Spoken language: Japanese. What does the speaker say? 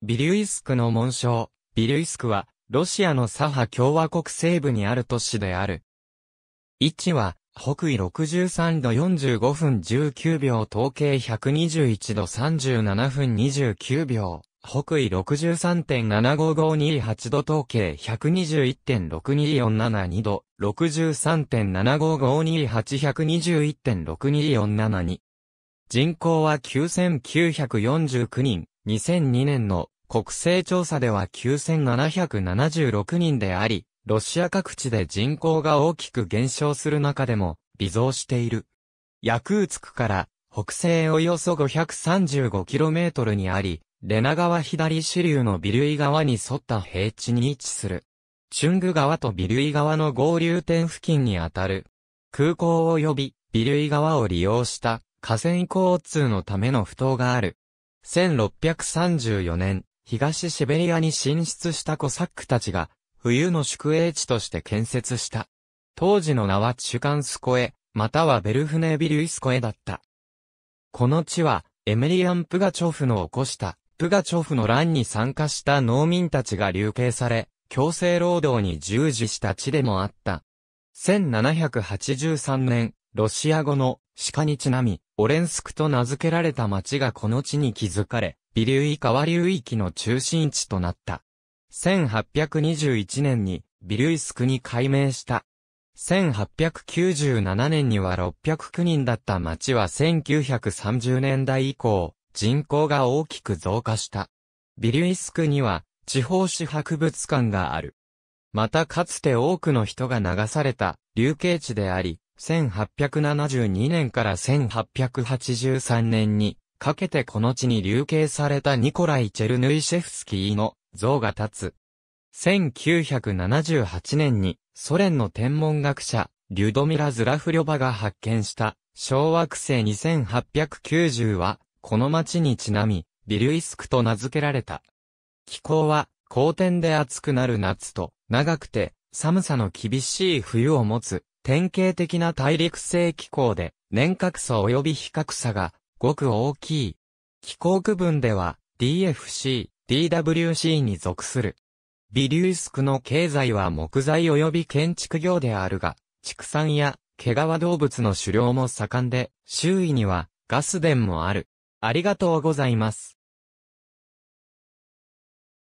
ビリュイスクの紋章、ビリュイスクは、ロシアのサハ共和国西部にある都市である。位置は、北緯63度45分19秒統計121度37分29秒、北緯63.75528度統計121.62472度、63.7552821.62472。人口は9949人、2002年の国勢調査では9776人であり、ロシア各地で人口が大きく減少する中でも、微増している。ヤクーツクから北西およそ 535km にあり、レナ川左支流のビルイ川に沿った平地に位置する。チュング川とビルイ川の合流点付近にあたる。空港及びビルイ川を利用した河川交通のための不当がある。1634年、東シベリアに進出したコサックたちが、冬の宿営地として建設した。当時の名はチュカンスコエ、またはベルフネービルイスコエだった。この地は、エメリアン・プガチョフの起こした、プガチョフの乱に参加した農民たちが流刑され、強制労働に従事した地でもあった。1783年、ロシア語の鹿にちなみ、オレンスクと名付けられた町がこの地に築かれ、微流以下流域の中心地となった。1821年に、微流スクに改名した。1897年には609人だった町は1930年代以降、人口が大きく増加した。ビリュイスクには、地方史博物館がある。またかつて多くの人が流された、流刑地であり、1872年から1883年にかけてこの地に流刑されたニコライ・チェルヌイシェフスキーの像が立つ。1978年にソ連の天文学者、リュドミラ・ズラフリョバが発見した小惑星2890はこの町にちなみ、ビルイスクと名付けられた。気候は、好天で暑くなる夏と、長くて、寒さの厳しい冬を持つ、典型的な大陸性気候で、年較差及び比較差がごく大きい。気候区分では DFC、DWC に属する。ビリュースクの経済は木材及び建築業であるが、畜産や毛皮動物の狩猟も盛んで、周囲にはガス田もある。ありがとうございます。